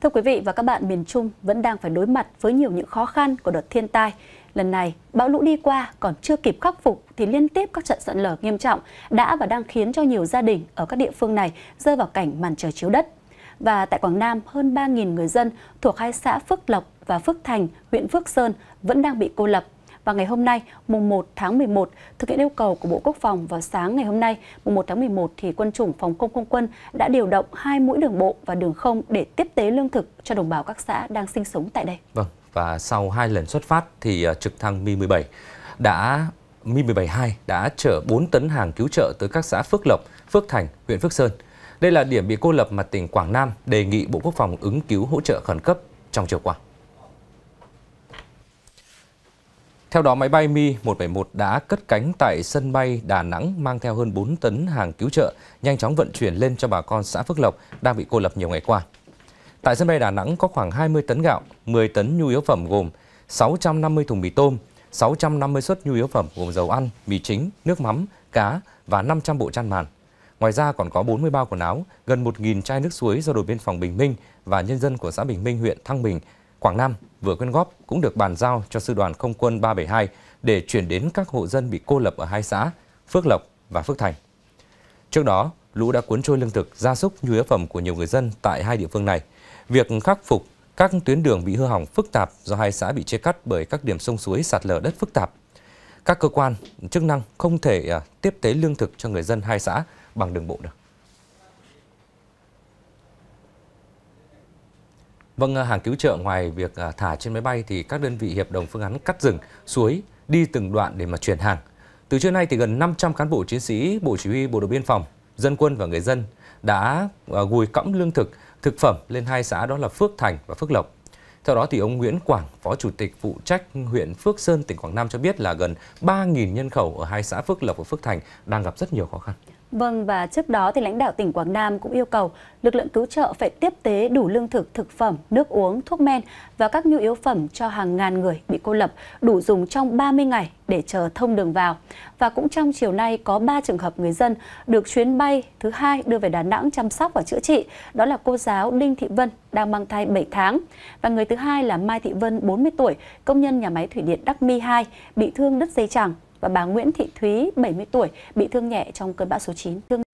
Thưa quý vị và các bạn, miền Trung vẫn đang phải đối mặt với nhiều những khó khăn của đợt thiên tai. Lần này, bão lũ đi qua còn chưa kịp khắc phục thì liên tiếp các trận sạt lở nghiêm trọng đã và đang khiến cho nhiều gia đình ở các địa phương này rơi vào cảnh màn trời chiếu đất. Và tại Quảng Nam, hơn 3.000 người dân thuộc hai xã Phước Lộc và Phước Thành, huyện Phước Sơn vẫn đang bị cô lập và ngày hôm nay mùng 1 tháng 11 thực hiện yêu cầu của Bộ Quốc phòng vào sáng ngày hôm nay mùng 1 tháng 11 thì quân chủng phòng không không quân đã điều động hai mũi đường bộ và đường không để tiếp tế lương thực cho đồng bào các xã đang sinh sống tại đây. Vâng và sau hai lần xuất phát thì à, trực thăng Mi-17 đã Mi-172 đã chở 4 tấn hàng cứu trợ tới các xã Phước Lộc, Phước Thành, huyện Phước Sơn. Đây là điểm bị cô lập mà tỉnh Quảng Nam đề nghị Bộ Quốc phòng ứng cứu hỗ trợ khẩn cấp trong chiều qua. Theo đó, máy bay Mi-171 đã cất cánh tại sân bay Đà Nẵng mang theo hơn 4 tấn hàng cứu trợ, nhanh chóng vận chuyển lên cho bà con xã Phước Lộc đang bị cô lập nhiều ngày qua. Tại sân bay Đà Nẵng có khoảng 20 tấn gạo, 10 tấn nhu yếu phẩm gồm 650 thùng mì tôm, 650 suất nhu yếu phẩm gồm dầu ăn, mì chính, nước mắm, cá và 500 bộ chăn màn. Ngoài ra còn có 40 bao quần áo, gần 1.000 chai nước suối do đồn biên phòng Bình Minh và nhân dân của xã Bình Minh huyện Thăng Bình Quảng Nam vừa quyên góp cũng được bàn giao cho Sư đoàn Không quân 372 để chuyển đến các hộ dân bị cô lập ở hai xã Phước Lộc và Phước Thành. Trước đó, lũ đã cuốn trôi lương thực, gia súc, nhu yếu phẩm của nhiều người dân tại hai địa phương này. Việc khắc phục các tuyến đường bị hư hỏng phức tạp do hai xã bị chia cắt bởi các điểm sông suối sạt lở đất phức tạp. Các cơ quan chức năng không thể à, tiếp tế lương thực cho người dân hai xã bằng đường bộ được. Vâng, à, hàng cứu trợ ngoài việc à, thả trên máy bay thì các đơn vị hiệp đồng phương án cắt rừng, suối đi từng đoạn để mà chuyển hàng. Từ trước nay thì gần 500 cán bộ chiến sĩ Bộ Chỉ huy Bộ đội Biên phòng, dân quân và người dân đã à, gùi cõng lương thực, thực phẩm lên hai xã đó là Phước Thành và Phước Lộc. Theo đó thì ông Nguyễn Quảng, Phó Chủ tịch phụ trách huyện Phước Sơn, tỉnh Quảng Nam cho biết là gần 3.000 nhân khẩu ở hai xã Phước Lộc và Phước Thành đang gặp rất nhiều khó khăn. Vâng và trước đó thì lãnh đạo tỉnh Quảng Nam cũng yêu cầu lực lượng cứu trợ phải tiếp tế đủ lương thực, thực phẩm, nước uống, thuốc men và các nhu yếu phẩm cho hàng ngàn người bị cô lập đủ dùng trong 30 ngày để chờ thông đường vào. Và cũng trong chiều nay có 3 trường hợp người dân được chuyến bay thứ hai đưa về Đà Nẵng chăm sóc và chữa trị. Đó là cô giáo Đinh Thị Vân đang mang thai 7 tháng và người thứ hai là Mai Thị Vân 40 tuổi, công nhân nhà máy thủy điện Đắc Mi 2 bị thương đứt dây chẳng và bà Nguyễn Thị Thúy 70 tuổi bị thương nhẹ trong cơn bão số 9. Thương